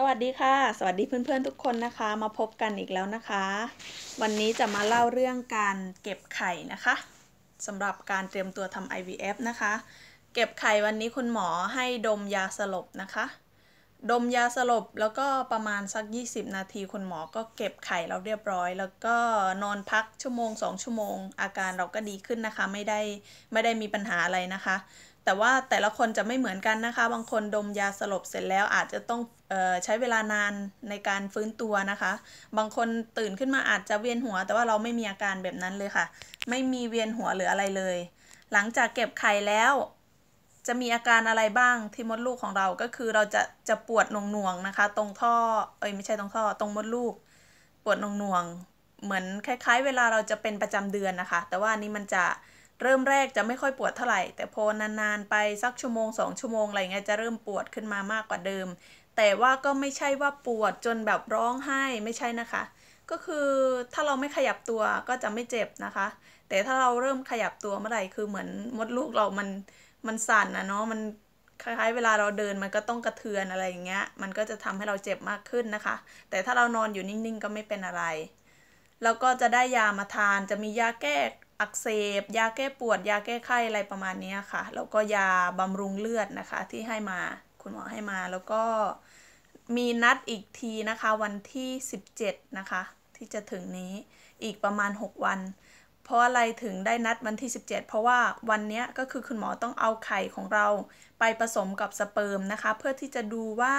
สวัสดีค่ะสวัสดี เพื่อน ๆ ทุกคนนะคะ มาพบกันอีกแล้วนะคะ วันนี้จะมาเล่าเรื่องการเก็บไข่นะคะสำหรับการเตรียมตัวทำ IVF นะคะ เก็บไข่วันนี้คุณหมอให้ดมยาสลบนะคะ ดมยาสลบ แล้วก็ประมาณสัก 20 นาทีคุณหมอก็เก็บไข่เราเรียบร้อย แล้วก็นอนพักชั่วโมง2ชั่วโมง อาการเราก็ดีขึ้นนะคะไม่ได้ไม่ได้มีปัญหาอะไรนะคะแต่ว่าแต่ละคนจะไม่เหมือนกันนะคะ บางคนดมยาสลบเสร็จแล้วอาจจะต้องออใช้เวลานานในการฟื้นตัวนะคะ บางคนตื่นขึ้นมาอาจจะเวียนหัว แต่ว่าเราไม่มีอาการแบบนั้นเลยค่ะ ไม่มีเวียนหัวหรืออะไรเลย หลังจากเก็บ ไข่แล้วจะมีอาการอะไรบ้างที่มดลูกของเรา ก็คือเราจะจะปวดหน่วงๆนะคะ ตรงท่อเอ้ยไม่ใช่ตรงท่อ ตรงมดลูก ปวดหน่วงๆ เหมือนคล้ายๆ เวลาเราจะเป็นประจำเดือนนะคะ แต่ว่านี้มันจะเริ่มแรกจะไม่ค่อยปวดเท่าไหร่แต่พอนานๆไปสักชั่วโมงสองชั่วโมงอะไรเงี้ยจะเริ่มปวดขึ้นมามากกว่าเดิม แต่ว่าก็ไม่ใช่ว่าปวดจนแบบร้องไห้ไม่ใช่นะคะ ก็คือถ้าเราไม่ขยับตัวก็จะไม่เจ็บนะคะ แต่ถ้าเราเริ่มขยับตัวเมื่อไหร่คือเหมือนมดลูกเรามันมันสั่นนะเนาะมันคล้ายๆเวลาเราเดินมันก็ต้องกระเทือนอะไรอย่างเงี้ย มันก็จะทำให้เราเจ็บมากขึ้นนะคะ แต่ถ้าเรานอนอยู่นิ่งๆก็ไม่เป็นอะไรแล้วก็จะได้ยามาทานจะมียาแก้อักเสบยาแก้ปวดยาแก้ไข้อะไรประมาณนี้ค่ะ แล้วก็ยาบำรุงเลือดนะคะ ที่ให้มาคุณหมอให้มาแล้วก็มีนัดอีกทีนะคะ วันที่ 17 นะคะ ที่จะถึงนี้อีกประมาณ 6 วัน เพราะอะไรถึงได้นัดวันที่ 17 เพราะว่าวันนี้ก็คือคุณหมอต้องเอาไข่ของเราไปผสมกับสเปิร์มนะคะ เพื่อที่จะดูว่า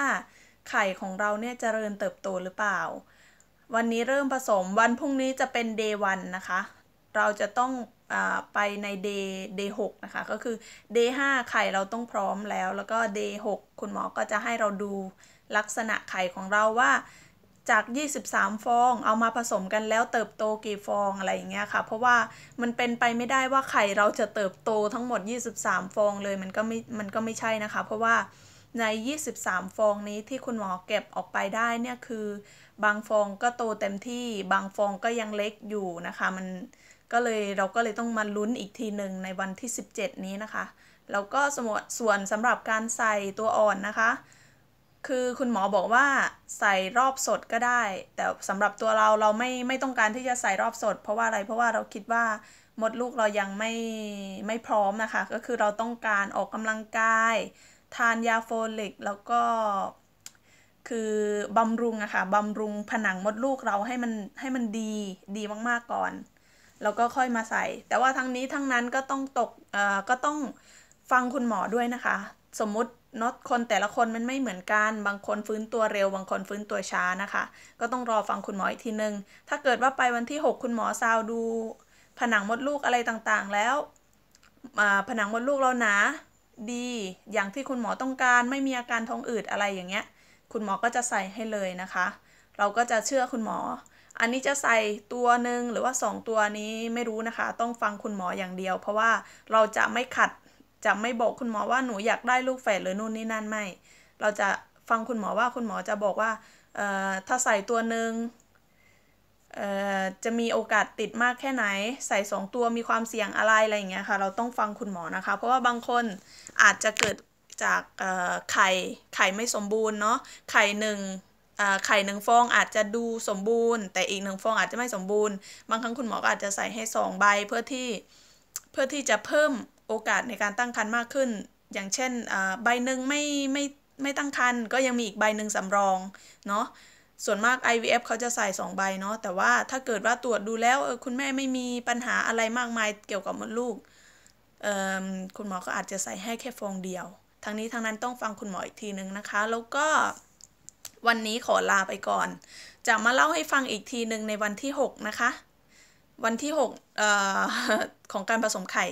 ไข่ของเราเนี่ยจเจริญเติบโตหรือเปล่า วันนี้เริ่มผสมวันพรุ่งนี้จะเป็นเดย์วันนะคะเราจะต้องไปใน day day หนะคะก็คือ day าไข่เราต้องพร้อมแล้ว แล้วก็ day กคุณหมอก็จะให้เราดูลักษณะไข่ของเราว่าจาก 23 ฟองเอามาผสมกันแล้วเติบโตกี่ฟองอะไรอย่างเงี้ยค่ะเพราะว่ามันเป็นไปไม่ได้ว่าไข่เราจะเติบโตทั้งหมด 23 ฟองเลยมันก็ไม่มันก็ไม่ใช่นะคะเพราะว่าใน 23 ฟองนี้ที่คุณหมอเก็บออกไปได้เนี่ยคือบางฟองก็โตเต็มที่ บางฟองก็ยังเล็กอยู่นะคะมันก็เลยเราก็เลยต้องมาลุ้นอีกทีหนึ่งในวันที่ 17 นี้นะคะ แล้วก็สมส่วนสำหรับการใส่ตัวอ่อนนะคะ คือคุณหมอบอกว่าใส่รอบสดก็ได้ แต่สำหรับตัวเราเราไม่ไม่ต้องการที่จะใส่รอบสด เพราะว่าอะไรเพราะว่าเราคิดว่า มดลูกเรายังไม่ไม่พร้อมนะคะ ก็คือเราต้องการออกกำลังกาย ทานยาโฟลิกแล้วก็คือบำรุงอะคะ่ะบำรุงผนังมดลูกเราให้มันให้มันดีดีมากๆก่อนแล้วก็ค่อยมาใส่ แต่ว่าทั้งนี้ทั้งนั้นก็ต้องตกเอ่อก็ต้องฟังคุณหมอด้วยนะคะ สมมุตินอตคนแต่ละคนมันไม่เหมือนกัน บางคนฟื้นตัวเร็ว บางคนฟื้นตัวช้า นะคะ ก็ต้องรอฟังคุณหมออีกทีนึง ถ้าเกิดว่าไปวันที่ 6 คุณหมอซาวดู ผนังมดลูกอะไรต่างๆ แล้วผนังมดลูกเราหนาดี อย่างที่คุณหมอต้องการไม่มีอาการท้องอืดอะไรอย่างเงี้ย คุณหมอก็จะใส่ให้เลยนะคะ เราก็จะเชื่อคุณหมออันนี้จะใส่ตัวหนึ่งหรือว่า 2 ตัวนี้ไม่รู้นะคะ ต้องฟังคุณหมออย่างเดียว เพราะว่าเราจะไม่ขัดจะไม่บอกคุณหมอว่าหนูอยากได้ลูกแฝดหรือนู่นนี่นั่นไม่ เราจะฟังคุณหมอว่าคุณหมอจะบอกว่าถ้าใส่ตัวหนึ่งจะมีโอกาสติดมากแค่ไหน ใส่ 2 ตัวมีความเสี่ยงอะไรอะไรอย่างเงี้ยค่ะเราต้องฟังคุณหมอนะคะ เพราะว่าบางคนอาจจะเกิดจากไข่ไข่ไม่สมบูรณ์เนาะไข่หนึ่งไข่หนึ่งฟองอาจจะดูสมบูรณ์ แต่อีกหนึ่งฟองอาจจะไม่สมบูรณ์ บางครั้งคุณหมอก็อาจจะใส่ให้สองใบเพื่อที่เพื่อที่จะเพิ่มโอกาสในการตั้งครรภ์มากขึ้น อย่างเช่นใบหนึ่งไม่ไม่ไม่ตั้งครรภ์ก็ยังมีอีกใบหนึ่งสำรองเนาะส่วนมาก IVF เขาจะใส่ 2 ใบเนาะแต่ว่าถ้าเกิดว่าตรวจดูแล้วคุณแม่ไม่มีปัญหาอะไรมากมาย เกี่ยวกับมดลูก คุณหมอก็อาจจะใส่ให้แค่ฟองเดียว ทั้งนี้ทั้งนั้นต้องฟังคุณหมออีกทีนึงนะคะ แล้วก็วันนี้ขอลาไปก่อน จะมาเล่าให้ฟังอีกทีหนึ่งในวันที่ 6 นะคะ วันที่ 6 เอ่อ ของการผสมไข่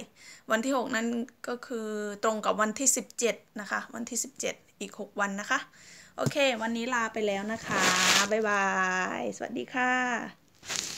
วันที่ 6 นั้นก็คือตรงกับวันที่ 17 นะคะ วันที่ 17 อีก 6 วันนะคะ โอเควันนี้ลาไปแล้วนะคะ บ๊ายบาย สวัสดีค่ะ